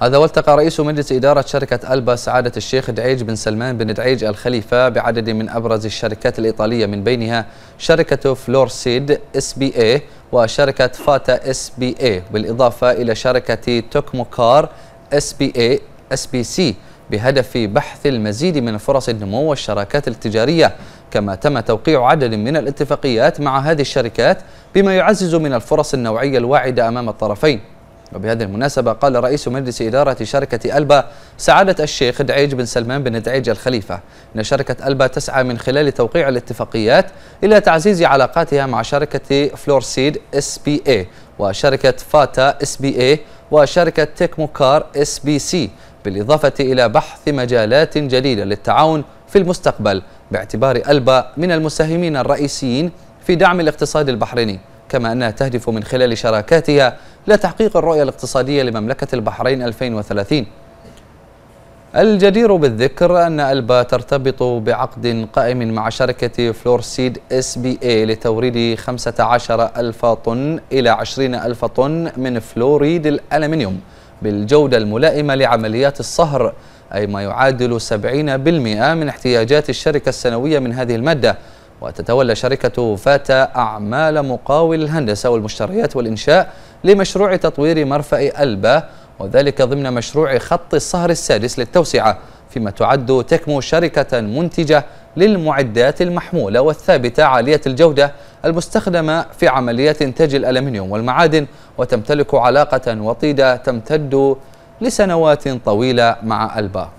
هذا والتقى رئيس مجلس إدارة شركة ألبا سعادة الشيخ دعيج بن سلمان بن دعيج الخليفة بعدد من أبرز الشركات الإيطالية من بينها شركة فلورسيد اس بي اي وشركة فاتا اس بي اي بالإضافة إلى شركة توكموكار اس بي اي اس بي سي بهدف بحث المزيد من فرص النمو والشراكات التجارية كما تم توقيع عدد من الاتفاقيات مع هذه الشركات بما يعزز من الفرص النوعية الواعدة أمام الطرفين وبهذه المناسبة قال رئيس مجلس إدارة شركة ألبا سعادة الشيخ دعيج بن سلمان بن دعيج الخليفة أن شركة ألبا تسعى من خلال توقيع الاتفاقيات إلى تعزيز علاقاتها مع شركة فلورسيد اس بي اي وشركة فاتا اس بي اي وشركة تكموكار اس بي سي بالإضافة إلى بحث مجالات جديدة للتعاون في المستقبل باعتبار ألبا من المساهمين الرئيسيين في دعم الاقتصاد البحريني كما أنها تهدف من خلال شراكاتها لتحقيق الرؤية الاقتصادية لمملكة البحرين 2030 الجدير بالذكر أن ألبا ترتبط بعقد قائم مع شركة فلورسيد اس بي اي لتوريد 15 ألف طن إلى 20 ألف طن من فلوريد الألمنيوم بالجودة الملائمة لعمليات الصهر أي ما يعادل 70% من احتياجات الشركة السنوية من هذه المادة وتتولى شركة فاتا أعمال مقاول الهندسة والمشتريات والإنشاء لمشروع تطوير مرفأ ألبا وذلك ضمن مشروع خط الصهر السادس للتوسعة فيما تعد تكمو شركة منتجة للمعدات المحمولة والثابتة عالية الجودة المستخدمة في عمليات إنتاج الألمنيوم والمعادن وتمتلك علاقة وطيدة تمتد لسنوات طويلة مع ألبا